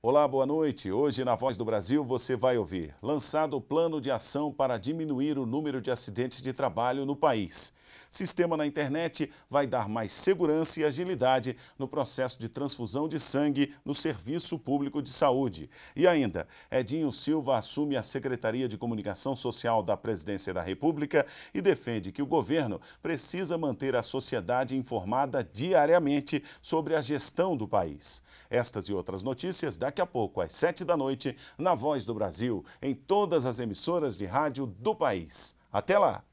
Olá, boa noite. Hoje, na Voz do Brasil, você vai ouvir lançado o plano de ação para diminuir o número de acidentes de trabalho no país. Sistema na internet vai dar mais segurança e agilidade no processo de transfusão de sangue no Serviço Público de Saúde. E ainda, Edinho Silva assume a Secretaria de Comunicação Social da Presidência da República e defende que o governo precisa manter a sociedade informada diariamente sobre a gestão do país. Estas e outras notícias daqui a pouco, às 7 da noite, na Voz do Brasil, em todas as emissoras de rádio do país. Até lá!